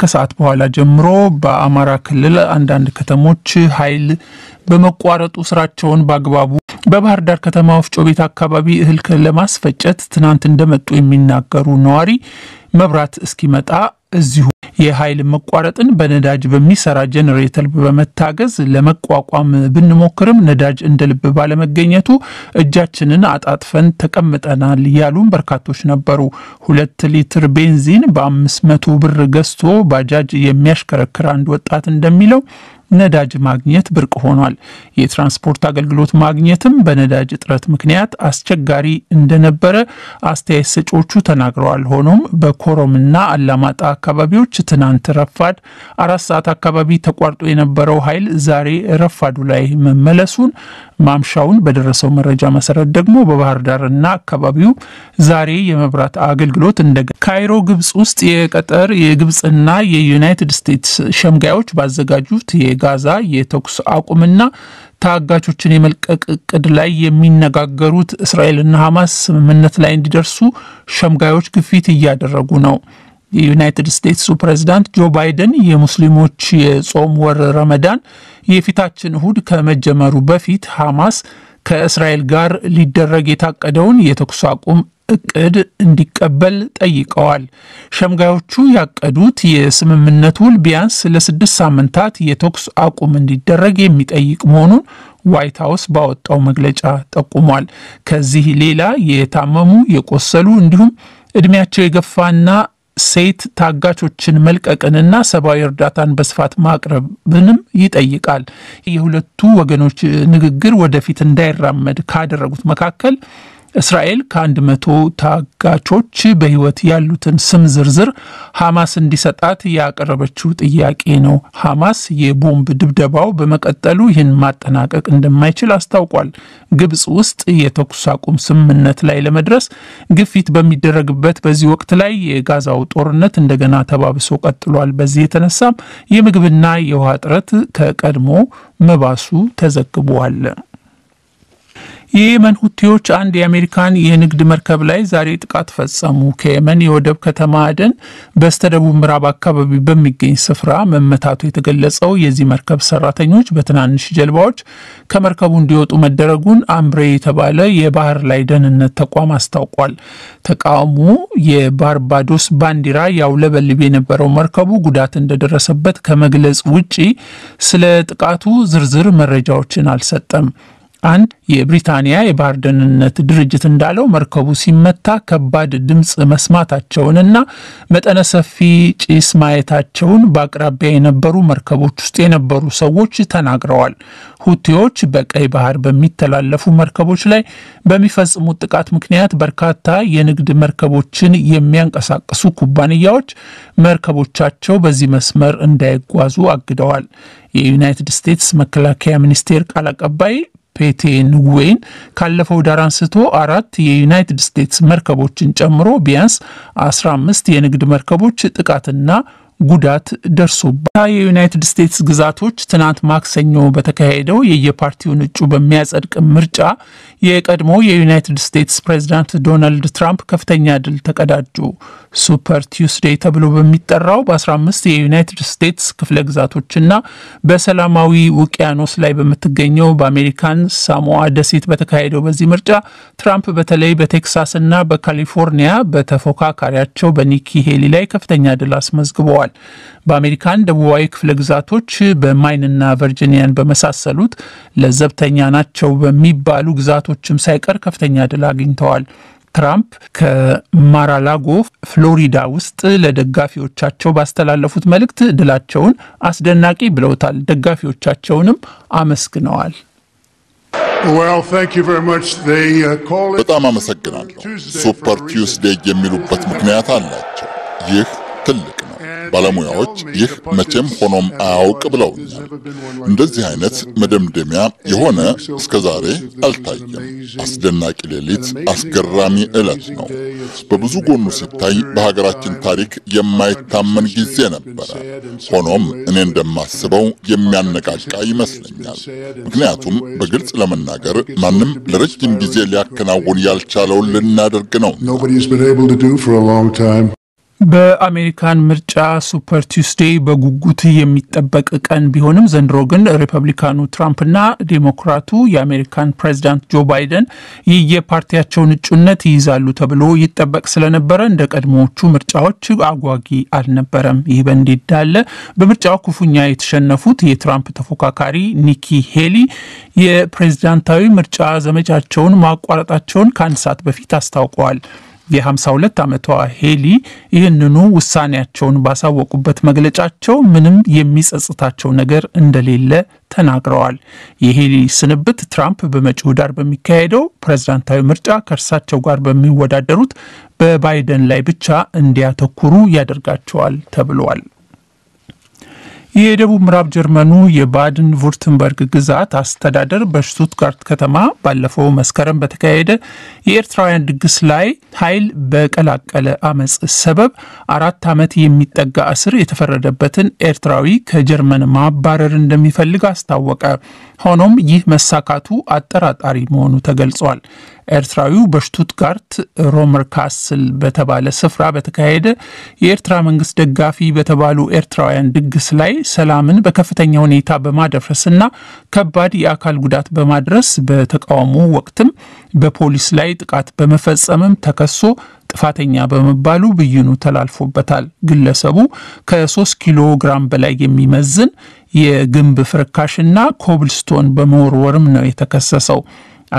ከሰዓት በኋላ ጀምሮ በአማራ ክልል አንዳንድ ከተሞች ኃይል በመቋረጡ ስራቸውን በአግባቡ በባህር ዳር ከተማ ወፍጮ ቤት አካባቢ እህል ለማስፈጨት ትናንት እንደመጡ የሚናገሩ ነዋሪ መብራት እስኪመጣ እዚሁ የኃይል መቋረጥን በነዳጅ በሚሰራ ጀኔሬተር በመታገዝ ለመቋቋም ብንሞክርም ነዳጅ እንደ ልብ ባለመገኘቱ እጃችንን አጣጥፈን ተቀምጠናል ያሉም በርካቶች ነበሩ። ሁለት ሊትር ቤንዚን በአምስት መቶ ብር ገዝቶ ባጃጅ የሚያሽከረክር አንድ ወጣት እንደሚለው ነዳጅ ማግኘት ብርቅ ሆኗል። የትራንስፖርት አገልግሎት ማግኘትም በነዳጅ እጥረት ምክንያት አስቸጋሪ እንደነበረ አስተያየት ሰጪዎቹ ተናግረዋል። ሆኖም በኮረምና አላማጣ አካባቢዎች ትናንት ረፋድ አራት ሰዓት አካባቢ ተቋርጦ የነበረው ኃይል ዛሬ ረፋዱ ላይ መመለሱን ማምሻውን በደረሰው መረጃ መሰረት ደግሞ በባህር ዳርና አካባቢው ዛሬ የመብራት አገልግሎት እንደ ካይሮ ግብጽ ውስጥ የቀጠር የግብጽና የዩናይትድ ስቴትስ ሸምጋዮች ባዘጋጁት የጋዛ የተኩስ አቁምና ታጋቾችን የመልቀቅ እቅድ ላይ የሚነጋገሩት እስራኤልና ሐማስ ስምምነት ላይ እንዲደርሱ ሸምጋዮች ግፊት እያደረጉ ነው። የዩናይትድ ስቴትሱ ፕሬዚዳንት ጆ ባይደን የሙስሊሞች የጾም ወር ረመዳን የፊታችን እሁድ ከመጀመሩ በፊት ሐማስ ከእስራኤል ጋር ሊደረግ የታቀደውን የተኩስ አቁም እቅድ እንዲቀበል ጠይቀዋል። ሸምጋዮቹ ያቀዱት የስምምነት ውል ቢያንስ ለስድስት ሳምንታት የተኩስ አቁም እንዲደረግ የሚጠይቅ መሆኑን ዋይት ሀውስ ባወጣው መግለጫ ጠቁሟል። ከዚህ ሌላ የታመሙ የቆሰሉ፣ እንዲሁም እድሜያቸው የገፋና ሴት ታጋቾችን መልቀቅንና ሰብአዊ እርዳታን በስፋት ማቅረብንም ይጠይቃል። የሁለቱ ወገኖች ንግግር ወደፊት እንዳይራመድ ካደረጉት መካከል እስራኤል ከአንድ መቶ ታጋቾች በህይወት ያሉትን ስም ዝርዝር ሐማስ እንዲሰጣት ያቀረበችው ጥያቄ ነው። ሐማስ የቦምብ ድብደባው በመቀጠሉ ይህን ማጠናቀቅ እንደማይችል አስታውቋል። ግብፅ ውስጥ የተኩስ አቁም ስምምነት ላይ ለመድረስ ግፊት በሚደረግበት በዚህ ወቅት ላይ የጋዛው ጦርነት እንደገና ተባብሶ ቀጥሏል። በዚህ የተነሳም የምግብና የውሃ እጥረት ከቀድሞ መባሱ ተዘግቧል። የየመን ሁቲዎች አንድ የአሜሪካን የንግድ መርከብ ላይ ዛሬ ጥቃት ፈጸሙ። ከየመን የወደብ ከተማ አደን በስተደቡብ ምዕራብ አካባቢ በሚገኝ ስፍራ መመታቱ የተገለጸው የዚህ መርከብ ሰራተኞች በትናንሽ ጀልባዎች ከመርከቡ እንዲወጡ መደረጉን አምሬ የተባለ የባህር ላይ ደህንነት ተቋም አስታውቋል። ተቃውሞ የባርባዶስ ባንዲራ ያውለበልብ የነበረው መርከቡ ጉዳት እንደደረሰበት ከመግለጽ ውጪ ስለ ጥቃቱ ዝርዝር መረጃዎችን አልሰጠም። አንድ የብሪታንያ የባህር ደህንነት ድርጅት እንዳለው መርከቡ ሲመታ ከባድ ድምፅ መስማታቸውንና መጠነ ሰፊ ጭስ ማየታቸውን በአቅራቢያ የነበሩ መርከቦች ውስጥ የነበሩ ሰዎች ተናግረዋል። ሁቲዎች በቀይ ባህር በሚተላለፉ መርከቦች ላይ በሚፈጽሙት ጥቃት ምክንያት በርካታ የንግድ መርከቦችን የሚያንቀሳቅሱ ኩባንያዎች መርከቦቻቸው በዚህ መስመር እንዳይጓዙ አግደዋል። የዩናይትድ ስቴትስ መከላከያ ሚኒስቴር ቃል አቀባይ ፔቴ ንጉዌን ካለፈው ዳር አንስቶ አራት የዩናይትድ ስቴትስ መርከቦችን ጨምሮ ቢያንስ 15 የንግድ መርከቦች ጥቃትና ጉዳት ደርሶባል። የዩናይትድ ስቴትስ ግዛቶች ትናንት ማክሰኞ በተካሄደው የየፓርቲውን እጩ በሚያጸድቅ ምርጫ የቀድሞ የዩናይትድ ስቴትስ ፕሬዚዳንት ዶናልድ ትራምፕ ከፍተኛ ድል ተቀዳጁ። ሱፐር ቲውስዴይ ተብሎ በሚጠራው በ15 የዩናይትድ ስቴትስ ክፍለ ግዛቶችና በሰላማዊ ውቅያኖስ ላይ በምትገኘው በአሜሪካን ሳሞዋ ደሴት በተካሄደው በዚህ ምርጫ ትራምፕ በተለይ በቴክሳስና በካሊፎርኒያ በተፎካካሪያቸው በኒኪ ሄሊ ላይ ከፍተኛ ድል አስመዝግበዋል። ተናግረዋል። በአሜሪካን ደቡባዊ ክፍለ ግዛቶች በማይንና ቨርጂኒያን በመሳሰሉት ለዘብተኛ ናቸው በሚባሉ ግዛቶችም ሳይቀር ከፍተኛ ድል አግኝተዋል። ትራምፕ ከማራላጎ ፍሎሪዳ ውስጥ ለደጋፊዎቻቸው ባስተላለፉት መልእክት ድላቸውን አስደናቂ ብለውታል። ደጋፊዎቻቸውንም አመስግነዋል። uh, በጣም አመሰግናለሁ። ሱፐር ቲውስዴይ የሚሉበት ምክንያት አላቸው። ይህ ትልቅ ባለሙያዎች ይህ መቼም ሆኖም አያውቅ ብለውኛል። እንደዚህ አይነት መደምደሚያ የሆነ እስከ ዛሬ አልታየም። አስደናቂ ሌሊት፣ አስገራሚ ዕለት ነው። በብዙ ጎኑ ሲታይ በሀገራችን ታሪክ የማይታመን ጊዜ ነበረ። ሆኖም እኔ እንደማስበው የሚያነቃቃ ይመስለኛል። ምክንያቱም በግልጽ ለመናገር ማንም ለረጅም ጊዜ ሊያከናውን ያልቻለውን ልናደርግ ነው። በአሜሪካን ምርጫ ሱፐር ቱስዴይ በጉጉት የሚጠበቅ ቀን ቢሆንም ዘንድሮ ግን ሪፐብሊካኑ ትራምፕና ዴሞክራቱ የአሜሪካን ፕሬዚዳንት ጆ ባይደን የየፓርቲያቸውን እጩነት ይይዛሉ ተብሎ ይጠበቅ ስለነበረ እንደ ቀድሞዎቹ ምርጫዎች አጓጊ አልነበረም። ይህ በእንዲህ እንዳለ በምርጫው ክፉኛ የተሸነፉት የትራምፕ ተፎካካሪ ኒኪ ሄሊ የፕሬዚዳንታዊ ምርጫ ዘመቻቸውን ማቋረጣቸውን ከአንድ ሰዓት በፊት አስታውቀዋል። የ52 ዓመቷ ሄሊ ይህንኑ ውሳኔያቸውን ባሳወቁበት መግለጫቸው ምንም የሚጸጽታቸው ነገር እንደሌለ ተናግረዋል። የሄሊ ስንብት ትራምፕ በመጪው ዳር በሚካሄደው ፕሬዝዳንታዊ ምርጫ ከእርሳቸው ጋር በሚወዳደሩት በባይደን ላይ ብቻ እንዲያተኩሩ ያደርጋቸዋል ተብሏል። የደቡብ ምዕራብ ጀርመኑ የባድን ቩርትንበርግ ግዛት አስተዳደር በሽቱትጋርት ከተማ ባለፈው መስከረም በተካሄደ የኤርትራውያን ድግስ ላይ ኃይል በቀላቀለ አመፅ ሰበብ አራት ዓመት የሚጠጋ እስር የተፈረደበትን ኤርትራዊ ከጀርመን ማባረር እንደሚፈልግ አስታወቀ። ሆኖም ይህ መሳካቱ አጠራጣሪ መሆኑ ተገልጿል። ኤርትራዊው በሽቱትጋርት ሮመር ካስል በተባለ ስፍራ በተካሄደ የኤርትራ መንግስት ደጋፊ በተባሉ ኤርትራውያን ድግስ ላይ ሰላምን በከፍተኛ ሁኔታ በማደፍረስና ከባድ የአካል ጉዳት በማድረስ በተቃውሞ ወቅትም በፖሊስ ላይ ጥቃት በመፈጸምም ተከሶ ጥፋተኛ በመባሉ ብይኑ ተላልፎበታል። ግለሰቡ ከ3 ኪሎ ግራም በላይ የሚመዝን የግንብ ፍርካሽና ኮብልስቶን በመወርወርም ነው የተከሰሰው።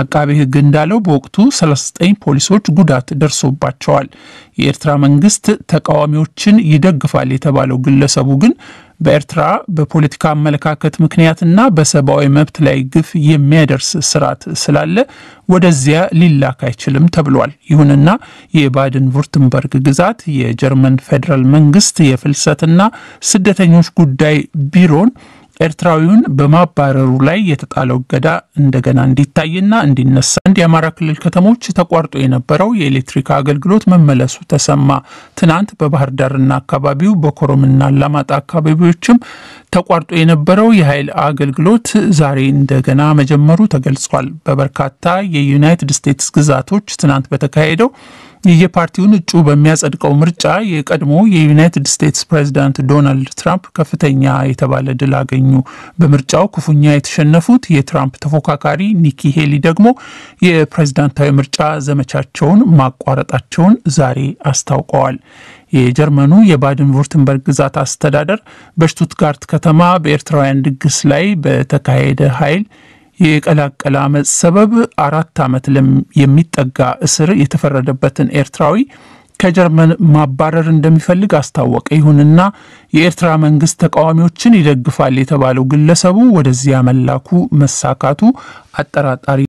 አቃቤ ሕግ እንዳለው በወቅቱ 39 ፖሊሶች ጉዳት ደርሶባቸዋል። የኤርትራ መንግስት ተቃዋሚዎችን ይደግፋል የተባለው ግለሰቡ ግን በኤርትራ በፖለቲካ አመለካከት ምክንያትና በሰብአዊ መብት ላይ ግፍ የሚያደርስ ስርዓት ስላለ ወደዚያ ሊላክ አይችልም ተብሏል። ይሁንና የባድን ቩርትምበርግ ግዛት የጀርመን ፌዴራል መንግስት የፍልሰትና ስደተኞች ጉዳይ ቢሮን ኤርትራዊውን በማባረሩ ላይ የተጣለው እገዳ እንደገና እንዲታይና እንዲነሳ አንዳንድ የአማራ ክልል ከተሞች ተቋርጦ የነበረው የኤሌክትሪክ አገልግሎት መመለሱ ተሰማ። ትናንት በባህር ዳርና አካባቢው በኮረምና አላማጣ አካባቢዎችም ተቋርጦ የነበረው የኃይል አገልግሎት ዛሬ እንደገና መጀመሩ ተገልጿል። በበርካታ የዩናይትድ ስቴትስ ግዛቶች ትናንት በተካሄደው የየፓርቲውን እጩ በሚያጸድቀው ምርጫ የቀድሞ የዩናይትድ ስቴትስ ፕሬዚዳንት ዶናልድ ትራምፕ ከፍተኛ የተባለ ድል አገኙ። በምርጫው ክፉኛ የተሸነፉት የትራምፕ ተፎካካሪ ኒኪ ሄሊ ደግሞ የፕሬዝዳንታዊ ምርጫ ዘመቻቸውን ማቋረጣቸውን ዛሬ አስታውቀዋል። የጀርመኑ የባድን ቮርትንበርግ ግዛት አስተዳደር በሽቱትጋርት ከተማ በኤርትራውያን ድግስ ላይ በተካሄደ ኃይል የቀላቀለ አመፅ ሰበብ አራት ዓመት የሚጠጋ እስር የተፈረደበትን ኤርትራዊ ከጀርመን ማባረር እንደሚፈልግ አስታወቀ። ይሁንና የኤርትራ መንግስት ተቃዋሚዎችን ይደግፋል የተባለው ግለሰቡ ወደዚያ መላኩ መሳካቱ አጠራጣሪ